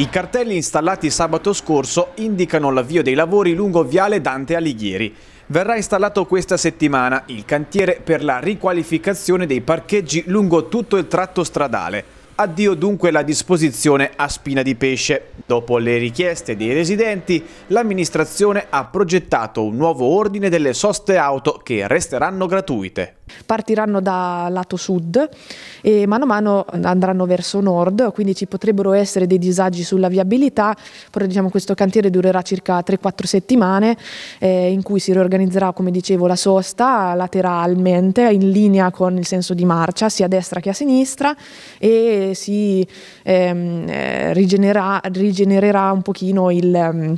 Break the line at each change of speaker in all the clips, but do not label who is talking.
I cartelli installati sabato scorso indicano l'avvio dei lavori lungo Viale Dante Alighieri. Verrà installato questa settimana il cantiere per la riqualificazione dei parcheggi lungo tutto il tratto stradale. Addio dunque la disposizione a spina di pesce. Dopo le richieste dei residenti, l'amministrazione ha progettato un nuovo ordine delle soste auto che resteranno gratuite.
Partiranno da lato sud e mano a mano andranno verso nord, quindi ci potrebbero essere dei disagi sulla viabilità, però diciamo, questo cantiere durerà circa 3-4 settimane eh, in cui si riorganizzerà come dicevo la sosta lateralmente in linea con il senso di marcia sia a destra che a sinistra e si ehm, eh, rigenererà, rigenererà un pochino il... Ehm,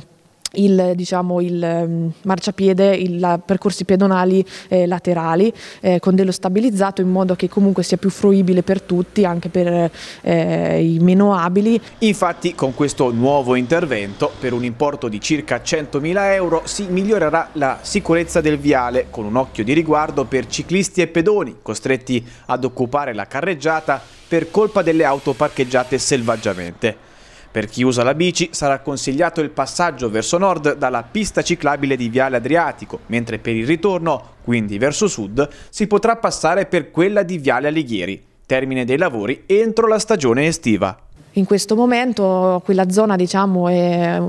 il, diciamo, il mm, marciapiede, i percorsi pedonali eh, laterali eh, con dello stabilizzato in modo che comunque sia più fruibile per tutti, anche per eh, i meno abili.
Infatti con questo nuovo intervento per un importo di circa 100.000 euro si migliorerà la sicurezza del viale con un occhio di riguardo per ciclisti e pedoni costretti ad occupare la carreggiata per colpa delle auto parcheggiate selvaggiamente. Per chi usa la bici sarà consigliato il passaggio verso nord dalla pista ciclabile di Viale Adriatico, mentre per il ritorno, quindi verso sud, si potrà passare per quella di Viale Alighieri, termine dei lavori entro la stagione estiva.
In questo momento quella zona diciamo, è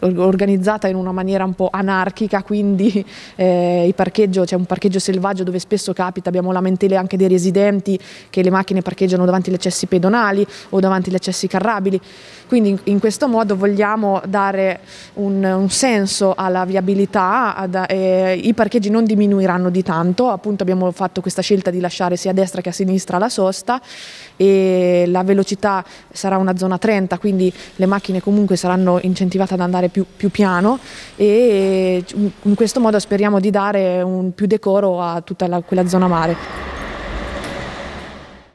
organizzata in una maniera un po' anarchica, quindi eh, c'è un parcheggio selvaggio dove spesso capita, abbiamo lamentele anche dei residenti che le macchine parcheggiano davanti agli accessi pedonali o davanti agli accessi carrabili. Quindi in, in questo modo vogliamo dare un, un senso alla viabilità, ad, eh, i parcheggi non diminuiranno di tanto, appunto abbiamo fatto questa scelta di lasciare sia a destra che a sinistra la sosta e la velocità sarà sarà una zona 30, quindi le macchine comunque saranno incentivate ad andare più, più piano e in questo modo speriamo di dare un più decoro a tutta la, quella zona mare.